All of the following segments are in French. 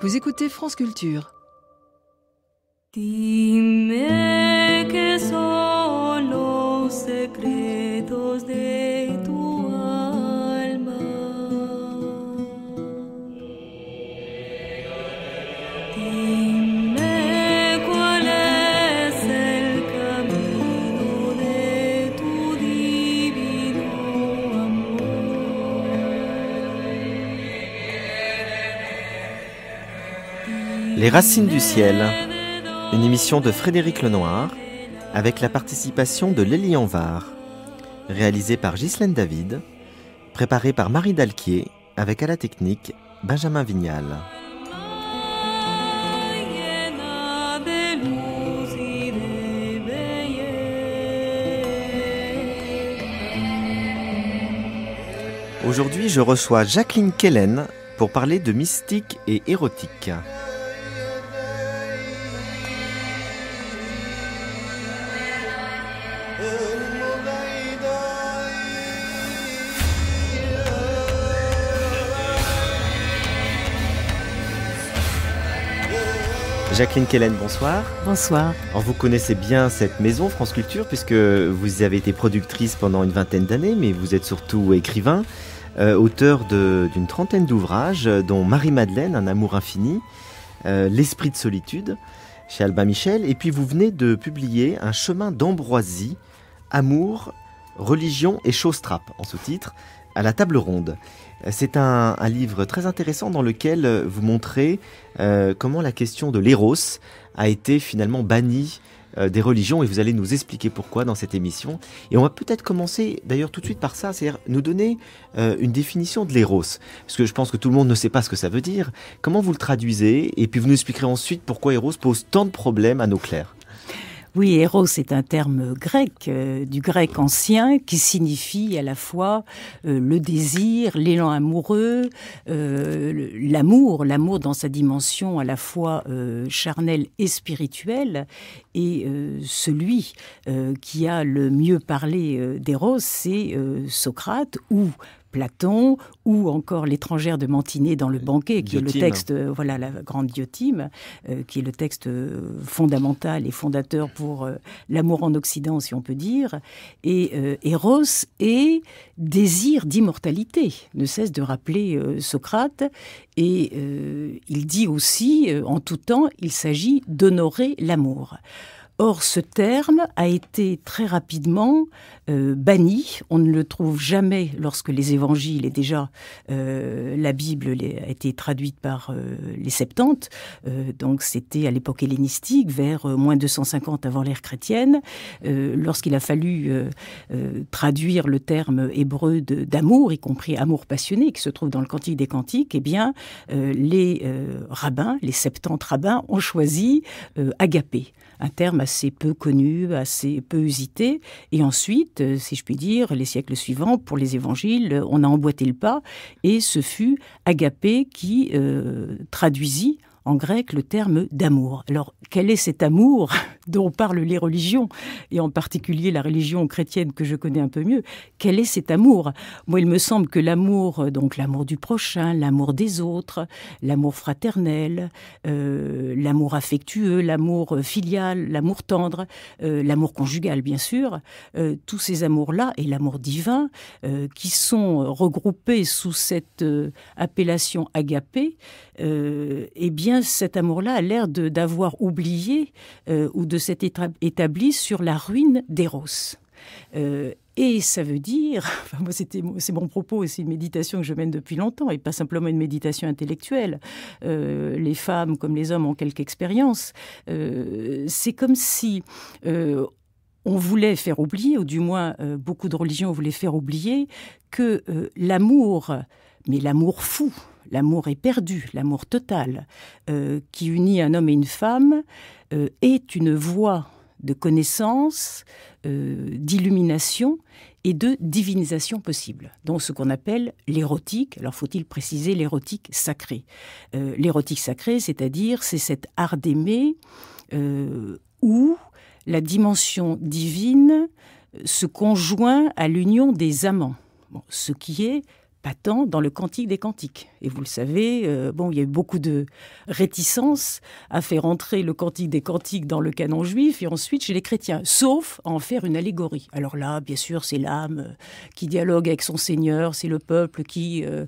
Vous écoutez France Culture. Les Racines du Ciel, une émission de Frédéric Lenoir, avec la participation de Lélie Anvar, réalisée par Ghislaine David, préparée par Marie Dalquier, avec à la technique Benjamin Vignal. Aujourd'hui, je reçois Jacqueline Kellen pour parler de mystique et érotique. Jacqueline Kellen, bonsoir. Bonsoir. Alors vous connaissez bien cette maison France Culture puisque vous avez été productrice pendant une vingtaine d'années, mais vous êtes surtout écrivain, euh, auteur d'une trentaine d'ouvrages, dont Marie-Madeleine, Un amour infini, euh, L'esprit de solitude, chez Albin Michel. Et puis vous venez de publier Un chemin d'ambroisie, Amour, religion et chausse-trappe, en sous-titre à la table ronde. C'est un, livre très intéressant dans lequel euh, vous montrez euh, comment la question de l'éros a été finalement bannie euh, des religions et vous allez nous expliquer pourquoi dans cette émission. Et on va peut-être commencer d'ailleurs tout de suite par ça, c'est-à-dire nous donner une définition de l'éros, parce que je pense que tout le monde ne sait pas ce que ça veut dire. Comment vous le traduisez et puis vous nous expliquerez ensuite pourquoi l'éros pose tant de problèmes à nos clercs. Oui, héros, c'est un terme grec, euh, du grec ancien, qui signifie à la fois euh, le désir, l'élan amoureux, euh, l'amour, l'amour dans sa dimension à la fois charnelle et spirituelle. Et celui qui a le mieux parlé d'héros, c'est Socrate, ou Platon ou encore L'étrangère de Mantinée dans le euh, banquet, qui est le texte, euh, voilà, la grande Diotime, euh, qui est le texte fondamental et fondateur pour l'amour en Occident, si on peut dire. Et Eros et désir d'immortalité, ne cesse de rappeler Socrate. Et il dit aussi, en tout temps, il s'agit d'honorer l'amour. Or, ce terme a été très rapidement euh, banni. On ne le trouve jamais lorsque les évangiles et déjà euh, la Bible a été traduite par euh, les Septante. donc, c'était à l'époque hellénistique, vers moins 250 avant l'ère chrétienne, lorsqu'il a fallu traduire le terme hébreu d'amour, y compris amour passionné, qui se trouve dans le Cantique des Cantiques. Eh bien, les rabbins, les Septante rabbins, ont choisi agapé, un terme assez peu connu, assez peu usité. Et ensuite, euh, si je puis dire, les siècles suivants, pour les évangiles, on a emboîté le pas et ce fut Agapé qui euh, traduisit en grec le terme d'amour. Alors, quel est cet amour dont parlent les religions, et en particulier la religion chrétienne que je connais un peu mieux Quel est cet amour Moi, il me semble que l'amour, euh, donc l'amour du prochain, l'amour des autres, l'amour fraternel, euh, l'amour affectueux, l'amour euh, filial, l'amour tendre, l'amour conjugal, bien sûr, tous ces amours-là, et l'amour divin, qui sont regroupés sous cette appellation agapé, et euh, eh bien cet amour-là a l'air d'avoir oublié euh, ou de s'être établi sur la ruine d'Eros. Euh, et ça veut dire, moi c'était, c'est mon propos, c'est une méditation que je mène depuis longtemps, et pas simplement une méditation intellectuelle. les femmes comme les hommes ont quelque expérience. c'est comme si on voulait faire oublier, ou du moins beaucoup de religions voulaient faire oublier, que l'amour, mais l'amour fou, l'amour est perdu, l'amour total, euh, qui unit un homme et une femme, euh, est une voie de connaissance, euh, d'illumination et de divinisation possible, donc ce qu'on appelle l'érotique. Alors faut-il préciser l'érotique sacrée L'érotique sacrée, c'est-à-dire c'est cet art d'aimer où la dimension divine se conjoint à l'union des amants, ce qui est temps dans le Cantique des Cantiques. Et vous le savez, euh, bon, il y a eu beaucoup de réticences à faire entrer le Cantique des Cantiques dans le canon juif et ensuite chez les chrétiens, sauf en faire une allégorie. Alors là, bien sûr, c'est l'âme euh, qui dialogue avec son Seigneur, c'est le peuple qui euh,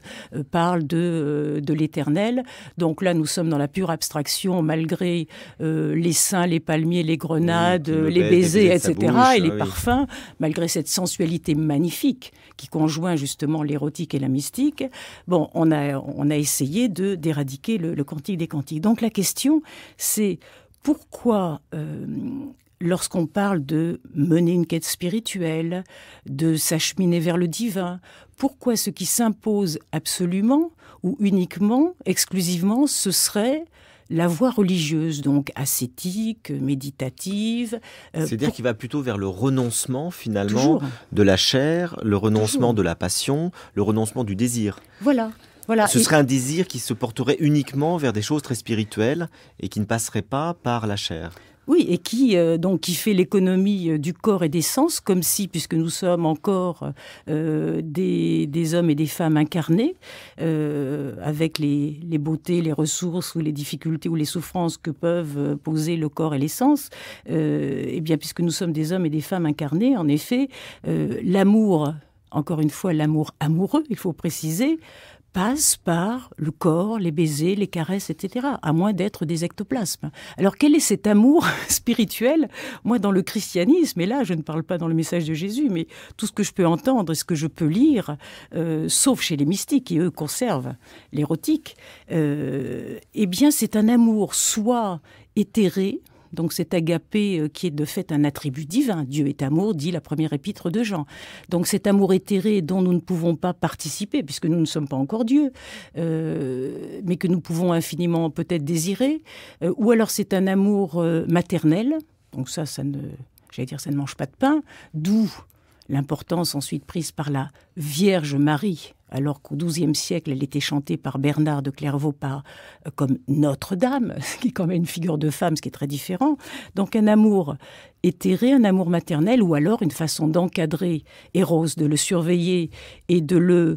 parle de, de l'Éternel. Donc là, nous sommes dans la pure abstraction, malgré les saints, les palmiers, les grenades, les baisers, etc., et les parfums, malgré cette sensualité magnifique qui conjoint justement l'érotique et la mystique. Bon, on a, essayé de d'éradiquer le, cantique des cantiques. Donc la question, c'est pourquoi euh, lorsqu'on parle de mener une quête spirituelle, de s'acheminer vers le divin, pourquoi ce qui s'impose absolument ou uniquement, exclusivement, ce serait la voie religieuse, donc ascétique, méditative. Euh, C'est-à-dire qu'il va plutôt vers le renoncement finalement de la chair, le renoncement de la passion, le renoncement du désir. Voilà. Voilà. Ce serait un désir qui se porterait uniquement vers des choses très spirituelles et qui ne passerait pas par la chair. Oui, et qui euh, donc qui fait l'économie euh, du corps et des sens, comme si, puisque nous sommes encore euh, des, hommes et des femmes incarnés, avec les, les, beautés, les ressources ou les difficultés ou les souffrances que peuvent poser le corps et les sens, eh bien, puisque nous sommes des hommes et des femmes incarnés, en effet, l'amour encore une fois, l'amour amoureux, il faut préciser, passe par le corps, les baisers, les caresses, etc., à moins d'être des ectoplasmes. Alors quel est cet amour spirituel Moi, dans le christianisme, et là, je ne parle pas dans le message de Jésus, mais tout ce que je peux entendre et ce que je peux lire, euh, sauf chez les mystiques, qui eux conservent l'érotique, euh, eh bien, c'est un amour soit éthéré, donc cet agapé euh, qui est de fait un attribut divin, Dieu est amour, dit la première épître de Jean. Donc cet amour éthéré dont nous ne pouvons pas participer, puisque nous ne sommes pas encore Dieu, euh, mais que nous pouvons infiniment peut-être désirer, euh, ou alors c'est un amour maternel, donc ça, ça ne, j'allais dire, ça ne mange pas de pain, d'où l'importance ensuite prise par la Vierge Marie, alors qu'au XIIe siècle, elle était chantée par Bernard de Clairvaux euh, comme Notre-Dame, ce qui est quand même une figure de femme, ce qui est très différent. Donc un amour éthéré, un amour maternel, ou alors une façon d'encadrer Eros, de le surveiller et de le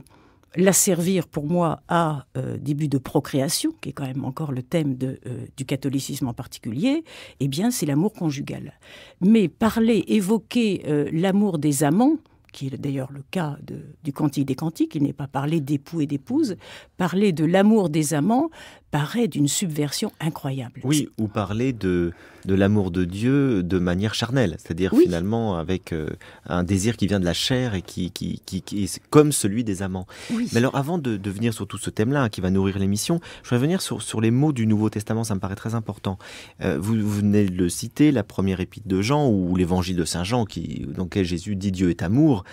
la servir pour moi à euh, début de procréation, qui est quand même encore le thème de, euh, du catholicisme en particulier, eh bien c'est l'amour conjugal. Mais parler, évoquer euh, l'amour des amants, qui est d'ailleurs le cas du Cantique des Cantiques, il n'est pas parlé d'époux et d'épouse, parler de l'amour des amants paraît d'une subversion incroyable. Oui, ou parler de, de l'amour de Dieu de manière charnelle, c'est-à-dire finalement avec euh, un désir qui vient de la chair et qui, qui, est comme celui des amants. Mais alors avant de, de, venir sur tout ce thème-là hein, qui va nourrir l'émission, je vais venir sur, les mots du Nouveau Testament, ça me paraît très important. Euh, vous, venez de le citer, la première épître de Jean ou l'évangile de Saint Jean qui, dans lequel Jésus dit Dieu est amour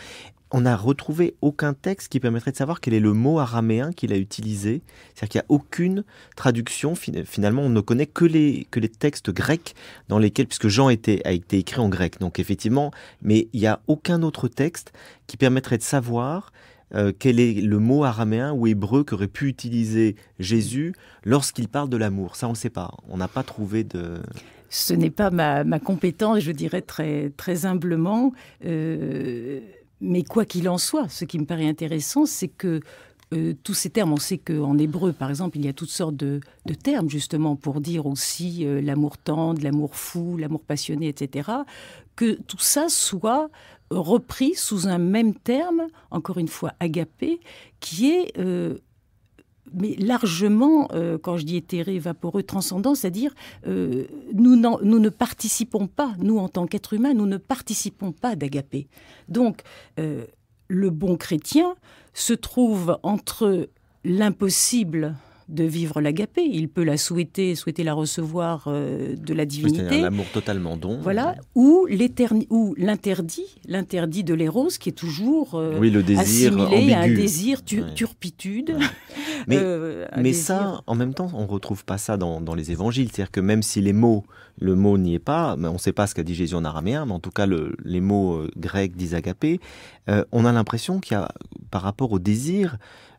on n'a retrouvé aucun texte qui permettrait de savoir quel est le mot araméen qu'il a utilisé. C'est-à-dire qu'il n'y a aucune traduction. Finalement, on ne connaît que les, que les textes grecs dans lesquels, puisque Jean était, a été écrit en grec, donc effectivement, mais il n'y a aucun autre texte qui permettrait de savoir euh, quel est le mot araméen ou hébreu qu'aurait pu utiliser Jésus lorsqu'il parle de l'amour. Ça, on ne sait pas. On n'a pas trouvé de ce n'est pas ma, ma, compétence, je dirais très, très humblement. Euh, mais quoi qu'il en soit, ce qui me paraît intéressant, c'est que euh, tous ces termes, on sait qu'en hébreu, par exemple, il y a toutes sortes de, termes justement pour dire aussi euh, l'amour tendre, l'amour fou, l'amour passionné, etc. Que tout ça soit repris sous un même terme, encore une fois agapé, qui est euh, mais largement, euh, quand je dis éthéré, vaporeux, transcendant, c'est-à-dire euh, nous, ne participons pas, nous en tant qu'être humain, nous ne participons pas d'agapé. Donc, euh, le bon chrétien se trouve entre l'impossible de vivre l'agapé. Il peut la souhaiter, souhaiter la recevoir euh, de la divinité. l'amour totalement don. Voilà. Ou l'interdit, l'interdit de l'éros qui est toujours euh, oui, le désir assimilé à un désir turpitude. Mais, euh, mais ça, en même temps, on retrouve pas ça dans, les évangiles. C'est-à-dire que même si les mots, le mot n'y est pas, mais on ne sait pas ce qu'a dit Jésus en araméen, mais en tout cas les mots grecs disent agapé, on a l'impression qu'il y a, par rapport au désir,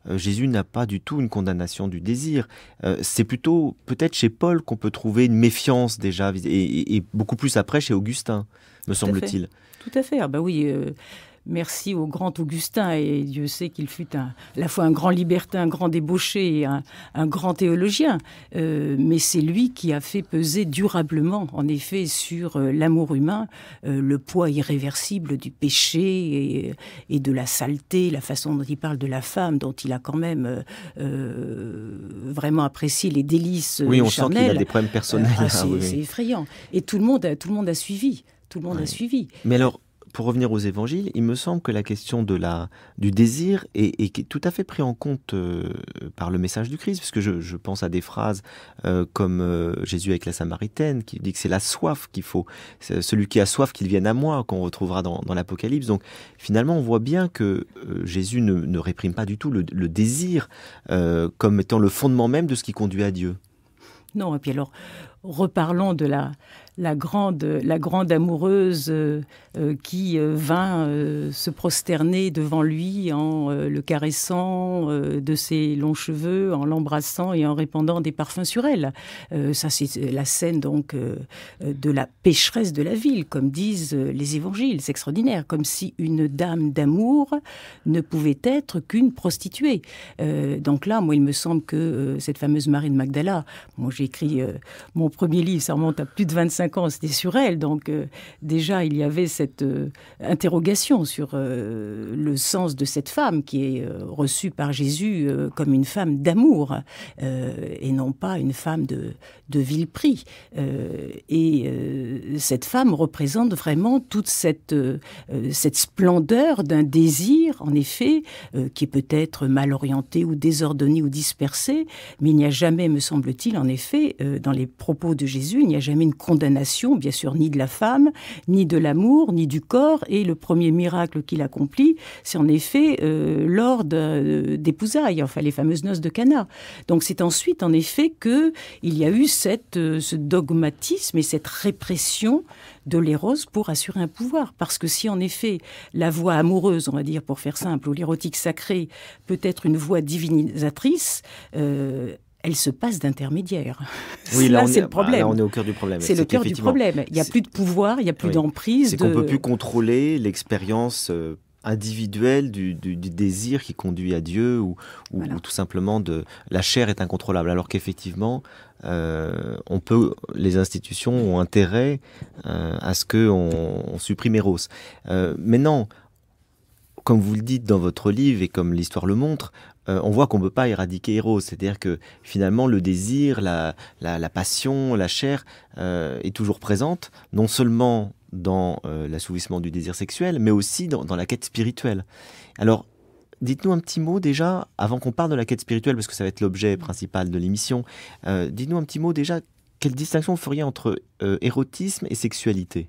euh, Jésus n'a pas du tout une condamnation du désir. Euh, c'est plutôt peut-être chez Paul qu'on peut trouver une méfiance déjà, et, beaucoup plus après chez Augustin, me semble-t-il. Tout à fait. Ah bah oui, euh, merci au grand Augustin, et Dieu sait qu'il fut à la fois un grand libertin, un grand débauché et un, grand théologien, euh, mais c'est lui qui a fait peser durablement, en effet, sur euh, l'amour humain, euh, le poids irréversible du péché et, de la saleté, la façon dont il parle de la femme, dont il a quand même vraiment apprécié les délices. Oui, on sent qu'il a des problèmes personnels. Ah, hein, c'est effrayant. Et tout le monde, a, tout le monde a suivi tout le monde a suivi. Mais alors, pour revenir aux évangiles, il me semble que la question de la, du désir est, tout à fait prise en compte euh, par le message du Christ, puisque je, pense à des phrases euh, comme euh, Jésus avec la Samaritaine, qui dit que c'est la soif qu'il faut, celui qui a soif qu'il vienne à moi, qu'on retrouvera dans, l'Apocalypse. Donc finalement, on voit bien que Jésus ne, réprime pas du tout le désir comme étant le fondement même de ce qui conduit à Dieu. Non, et puis alors, reparlons de la, la, grande, la grande amoureuse euh, euh, qui euh, vint se prosterner devant lui en le caressant de ses longs cheveux, en l'embrassant et en répandant des parfums sur elle. ça, c'est la scène donc de la pécheresse de la ville, comme disent les évangiles. C'est extraordinaire, comme si une dame d'amour ne pouvait être qu'une prostituée. donc là, moi, il me semble que cette fameuse Marie de Magdala, moi j'ai écrit mon premier livre, ça remonte à plus de 25 ans, c'était sur elle. Donc euh, déjà, il y avait cette euh, interrogation sur euh, le sens de cette femme qui est reçue par Jésus comme une femme d'amour et non pas une femme de, de vil prix. et cette femme représente vraiment toute cette, cette splendeur d'un désir, en effet, qui est peut-être mal orienté ou désordonné ou dispersé, mais il n'y a jamais, me semble-t-il, en effet, dans les propos de Jésus, il n'y a jamais une condamnation, bien sûr, ni de la femme, ni de l'amour, ni du corps. Et le premier miracle qu'il accomplit, c'est en effet l'ordre euh, lors euh, d'épousailles, enfin les fameuses noces de Cana. Donc c'est ensuite, en effet, que il y a eu cette, euh, ce dogmatisme et cette répression de l'éros pour assurer un pouvoir. Parce que si en effet la voix amoureuse, on va dire pour faire simple, ou l'érotique sacrée peut être une voix divinisatrice, elle se passe d'intermédiaire. Oui, là, c'est le problème. Bah, on est au cœur du problème. C'est le cœur du problème. Il n'y a plus de pouvoir, il n'y a plus d'emprise. C'est qu'on ne peut plus contrôler l'expérience. Euh, individuelle du, désir qui conduit à Dieu ou, tout simplement de la chair est incontrôlable alors qu'effectivement euh, on peut les institutions ont intérêt euh, à ce qu'on supprime Eros mais non comme vous le dites dans votre livre et comme l'histoire le montre euh, on voit qu'on ne peut pas éradiquer Eros. C'est-à-dire que finalement, le désir, la, passion, la chair euh, est toujours présente, non seulement dans euh, l'assouvissement du désir sexuel, mais aussi dans, dans la quête spirituelle. Alors, dites-nous un petit mot déjà, avant qu'on parle de la quête spirituelle, parce que ça va être l'objet principal de l'émission, dites-nous un petit mot déjà, quelle distinction vous feriez entre érotisme et sexualité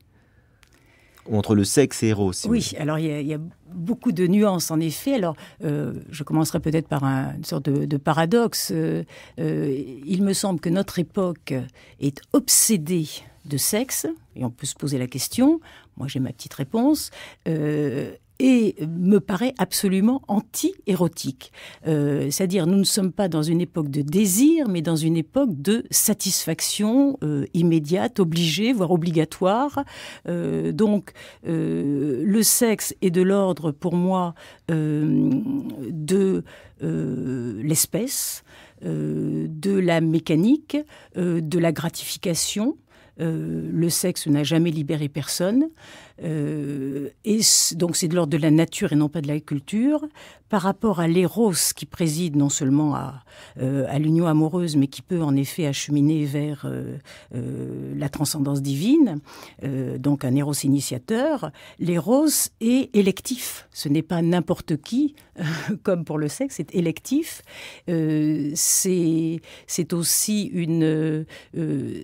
entre le sexe et héros. oui, alors il y, a beaucoup de nuances en effet. Alors euh, je commencerai peut-être par un, une sorte de, paradoxe. Euh, euh, il me semble que notre époque est obsédée de sexe, et on peut se poser la question, moi j'ai ma petite réponse, et me paraît absolument anti-érotique. Euh, c'est-à-dire, nous ne sommes pas dans une époque de désir, mais dans une époque de satisfaction euh, immédiate, obligée, voire obligatoire. Euh, donc, le sexe est de l'ordre, pour moi, de l'espèce, de la mécanique, de la gratification. Euh, le sexe n'a jamais libéré personne. Euh, et donc c'est de l'ordre de la nature et non pas de la culture. Par rapport à l'éros qui préside non seulement à, euh, l'union amoureuse, mais qui peut en effet acheminer vers la transcendance divine, donc un éros initiateur, l'éros est électif. Ce n'est pas n'importe qui, comme pour le sexe, c'est électif. c'est aussi une,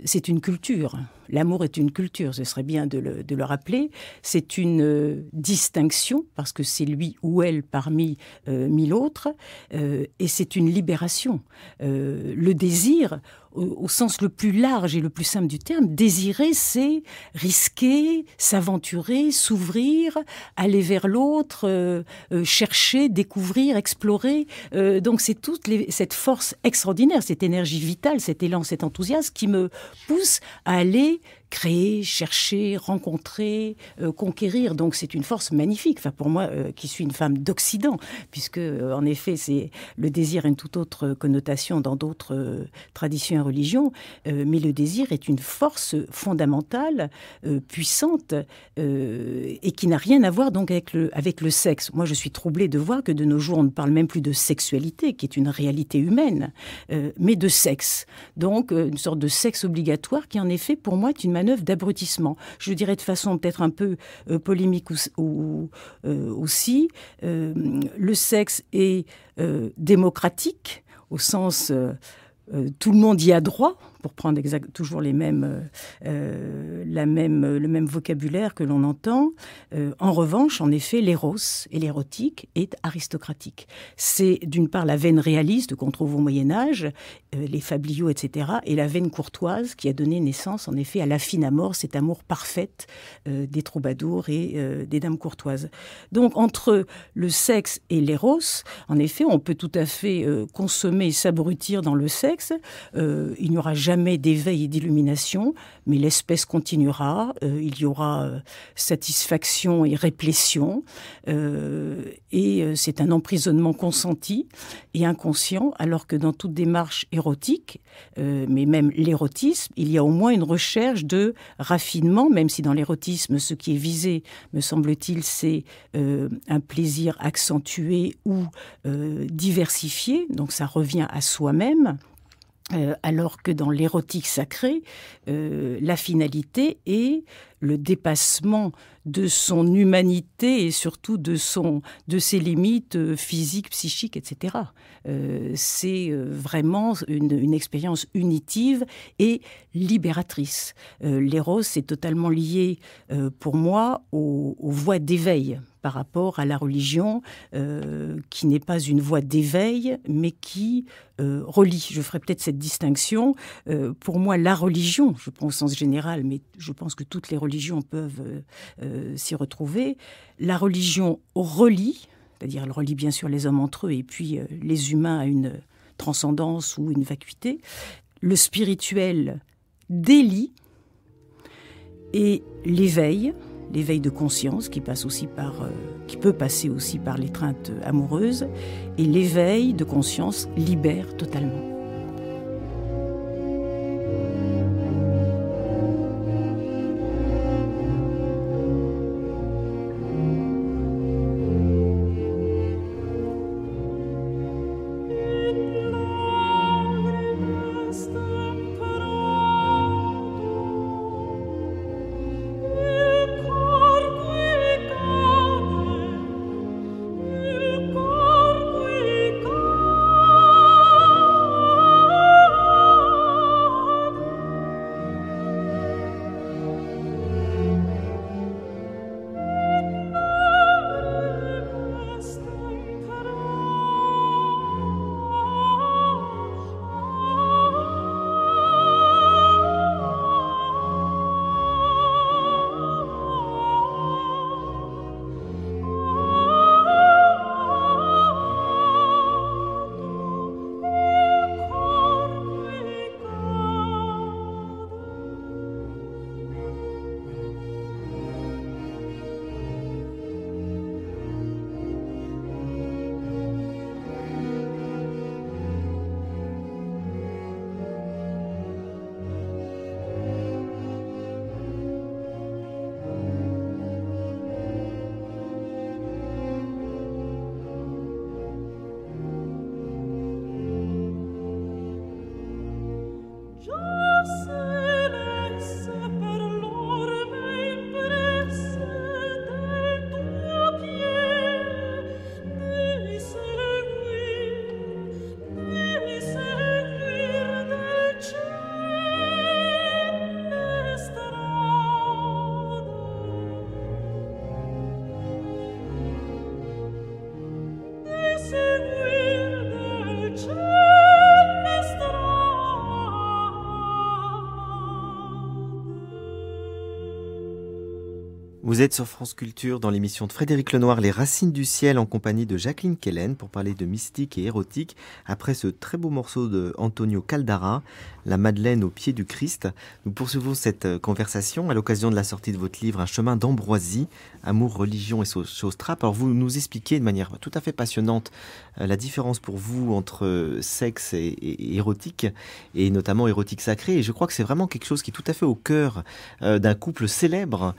c'est une culture. L'amour est une culture, ce serait bien de le, rappeler. C'est une euh, distinction, parce que c'est lui ou elle parmi euh, mille autres, euh, et c'est une libération. le désir, au sens le plus large et le plus simple du terme, désirer, c'est risquer, s'aventurer, s'ouvrir, aller vers l'autre, euh, euh, chercher, découvrir, explorer. Euh, donc c'est toute cette force extraordinaire, cette énergie vitale, cet élan, cet enthousiasme qui me pousse à aller créer, chercher, rencontrer, euh, conquérir. Donc c'est une force magnifique. Enfin pour moi, euh, qui suis une femme d'Occident, puisque euh, en effet c'est le désir a une toute autre connotation dans d'autres traditions et religions, mais le désir est une force fondamentale, puissante et qui n'a rien à voir donc avec le avec le sexe. Moi je suis troublée de voir que de nos jours on ne parle même plus de sexualité, qui est une réalité humaine, mais de sexe. Donc une sorte de sexe obligatoire qui en effet pour moi est une d'abrutissement. Je dirais de façon peut-être un peu euh, polémique euh, aussi, euh, le sexe est démocratique au sens tout le monde y a droit, pour prendre toujours les mêmes, euh, euh, la même, le même vocabulaire que l'on entend. Euh, en revanche, en effet, l'éros et l'érotique est aristocratique. C'est d'une part la veine réaliste qu'on trouve au Moyen Âge, les fabliaux, etc., et la veine courtoise qui a donné naissance, en effet, à la fine amour, cet amour parfait des troubadours et des dames courtoises. Donc, entre le sexe et l'éros, en effet, on peut tout à fait consommer et s'abrutir dans le sexe. il n'y aura jamais jamais d'éveil et d'illumination, mais l'espèce continuera, euh, il y aura euh, satisfaction et réplétion, euh, et c'est un emprisonnement consenti et inconscient, alors que dans toute démarche érotique, mais même l'érotisme, il y a au moins une recherche de raffinement, même si dans l'érotisme, ce qui est visé, me semble-t-il, c'est un plaisir accentué ou diversifié, donc ça revient à soi-même. Euh, alors que dans l'érotique sacré, euh, la finalité est le dépassement de son humanité et surtout de, son, de ses limites euh, physiques, psychiques, etc. Euh, c'est euh, vraiment une, expérience unitive et libératrice. L'éros est totalement lié pour moi aux, voies d'éveil par rapport à la religion, qui n'est pas une voie d'éveil, mais qui relie. Je ferai peut-être cette distinction. pour moi, la religion, je prends au sens général, mais je pense que toutes les religions, religions peuvent euh, euh, s'y retrouver. La religion relie, c'est-à-dire elle relie bien sûr les hommes entre eux et puis euh, les humains à une transcendance ou une vacuité. Le spirituel délie et l'éveil, l'éveil de conscience qui passe aussi par, qui peut passer aussi par l'étreinte amoureuse, et l'éveil de conscience libère totalement. Vous êtes sur France Culture dans l'émission de Frédéric Lenoir, Les Racines du Ciel, en compagnie de Jacqueline Kellen pour parler de mystique et érotique. Après ce très beau morceau de Antonio Caldara, La Madeleine au pied du Christ, nous poursuivons cette euh, conversation à l'occasion de la sortie de votre livre Un chemin d'ambroisie, Amour, religion et trappes. Alors vous nous expliquez de manière tout à fait passionnante euh, la différence pour vous entre euh, sexe et, érotique, et notamment érotique sacrée. Et je crois que c'est vraiment quelque chose qui est tout à fait au cœur d'un couple célèbre,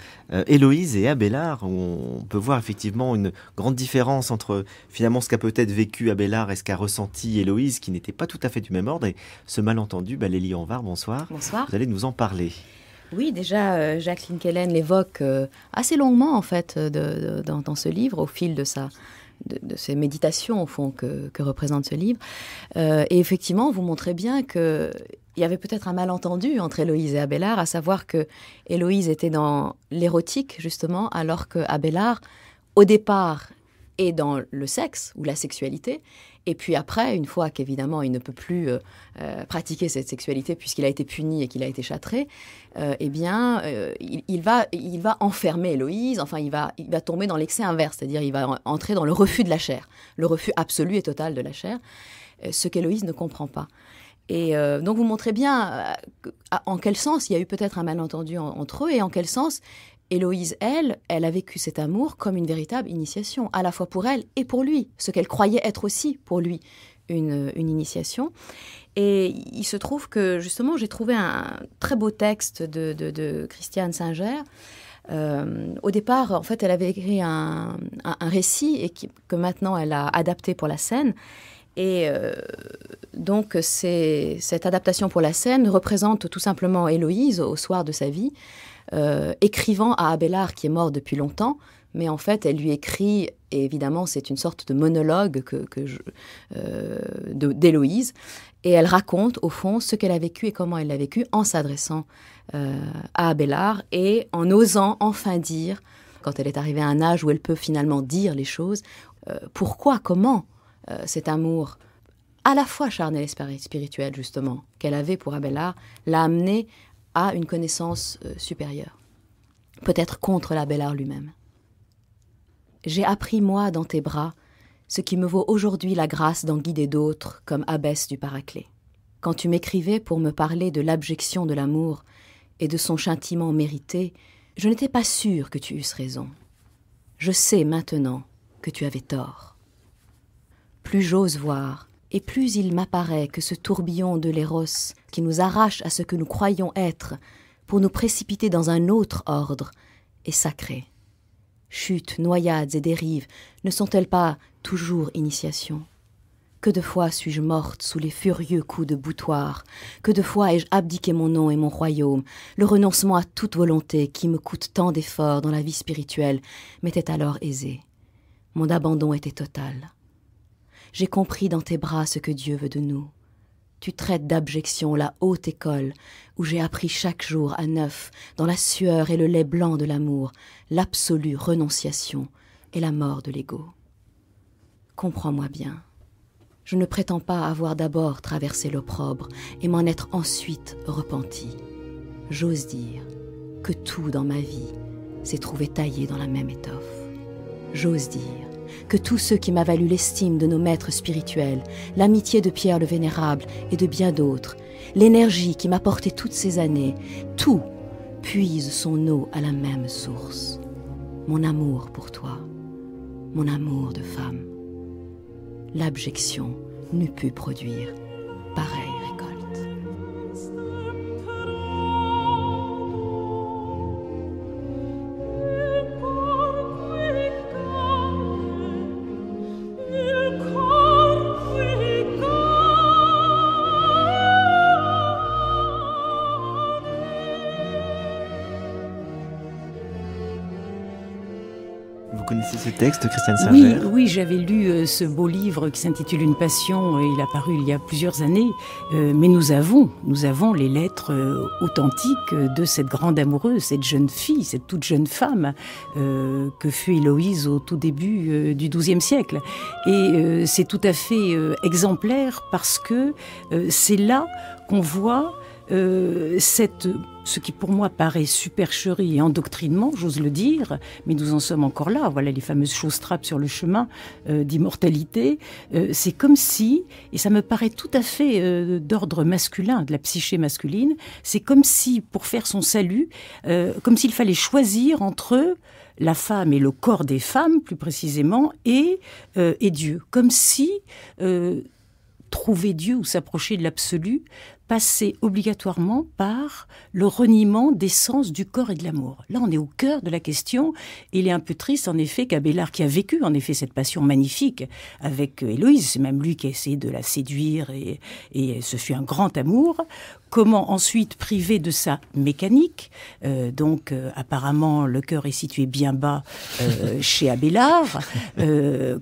Héloïse et Abélard, où on peut voir effectivement une grande différence entre finalement ce qu'a peut-être vécu Abélard et ce qu'a ressenti Héloïse, qui n'était pas tout à fait du même ordre. Et ce malentendu, bah, Lélie Anvar, bonsoir. Bonsoir. Vous allez nous en parler. Oui, déjà, euh, Jacqueline Kellen l'évoque euh, assez longuement, en fait, euh, dans, ce livre, au fil de sa... De, méditations, au fond, que, représente ce livre. et effectivement, vous montrez bien que il y avait peut-être un malentendu entre Héloïse et Abélard, à savoir que Héloïse était dans l'érotique, justement, alors que Abélard, au départ, est dans le sexe ou la sexualité. Et puis après, une fois qu'évidemment il ne peut plus euh, euh, pratiquer cette sexualité puisqu'il a été puni et qu'il a été châtré, euh, eh bien, il, va, il va enfermer Héloïse, enfin, il va, il va tomber dans l'excès inverse, c'est-à-dire il va entrer dans le refus de la chair, le refus absolu et total de la chair, ce qu'Héloïse ne comprend pas. Et euh, donc vous montrez bien euh, en quel sens il y a eu peut-être un malentendu entre eux et en quel sens Héloïse, elle, elle a vécu cet amour comme une véritable initiation, à la fois pour elle et pour lui, ce qu'elle croyait être aussi pour lui une, initiation. Et il se trouve que justement, j'ai trouvé un très beau texte de, Christiane Singer. Euh, au départ, en fait, elle avait écrit un, récit et que maintenant elle a adapté pour la scène. Et euh, donc, cette adaptation pour la scène représente tout simplement Héloïse au soir de sa vie, euh, écrivant à Abélard qui est mort depuis longtemps, mais en fait, elle lui écrit, et évidemment, c'est une sorte de monologue que, euh, d'Héloïse, et elle raconte, au fond, ce qu'elle a vécu et comment elle l'a vécu en s'adressant à Abélard et en osant enfin dire, quand elle est arrivée à un âge où elle peut finalement dire les choses, pourquoi, comment euh, cet amour à la fois charnel et spirituel, justement, qu'elle avait pour Abélard, l'a amené à une connaissance euh, supérieure, peut-être contre l'Abelard lui-même. J'ai appris, moi, dans tes bras, ce qui me vaut aujourd'hui la grâce d'en guider d'autres comme abbesse du Paraclet. Quand tu m'écrivais pour me parler de l'abjection de l'amour et de son châtiment mérité, je n'étais pas sûre que tu eusses raison. Je sais maintenant que tu avais tort plus j'ose voir, et plus il m'apparaît que ce tourbillon de l'éros qui nous arrache à ce que nous croyons être pour nous précipiter dans un autre ordre est sacré. Chutes, noyades et dérives ne sont-elles pas toujours initiation Que de fois suis-je morte sous les furieux coups de boutoir Que de fois ai-je abdiqué mon nom et mon royaume Le renoncement à toute volonté qui me coûte tant d'efforts dans la vie spirituelle m'était alors aisé. Mon abandon était total. J'ai compris dans tes bras ce que Dieu veut de nous. Tu traites d'abjection la haute école, où j'ai appris chaque jour à neuf, dans la sueur et le lait blanc de l'amour, l'absolue renonciation et la mort de l'ego. Comprends-moi bien. Je ne prétends pas avoir d'abord traversé l'opprobre et m'en être ensuite repenti. J'ose dire que tout dans ma vie s'est trouvé taillé dans la même étoffe. J'ose dire que tous ceux qui m'a valu l'estime de nos maîtres spirituels, l'amitié de Pierre le Vénérable et de bien d'autres, l'énergie qui m'a porté toutes ces années, tout puise son eau à la même source. Mon amour pour toi, mon amour de femme. L'abjection n'eût pu produire pareil. Vous connaissez ce texte, Christiane Sanger Oui, oui j'avais lu euh, ce beau livre qui s'intitule Une passion. Euh, il a paru il y a plusieurs années, euh, mais nous avons, nous avons les lettres authentiques de cette grande amoureuse, cette jeune fille, cette toute jeune femme que fut Héloïse au tout début du XIIe siècle. Et c'est tout à fait exemplaire parce que c'est là qu'on voit cette ce qui pour moi paraît supercherie et endoctrinement, j'ose le dire, mais nous en sommes encore là. Voilà les fameuses choses trappes sur le chemin euh, d'immortalité. Euh, c'est comme si, et ça me paraît tout à fait euh, d'ordre masculin, de la psyché masculine, c'est comme si, pour faire son salut, comme s'il fallait choisir entre la femme et le corps des femmes, plus précisément, et, et Dieu. Comme si trouver Dieu ou s'approcher de l'absolu passer obligatoirement par le reniement des sens du corps et de l'amour. Là, on est au cœur de la question. Il est un peu triste, en effet, qu'Abélard, qui a vécu, en effet, cette passion magnifique avec euh, Héloïse, c'est même lui qui a essayé de la séduire et, ce fut un grand amour, comment ensuite, privé de sa mécanique, euh, donc euh, apparemment le cœur est situé bien bas chez Abélard,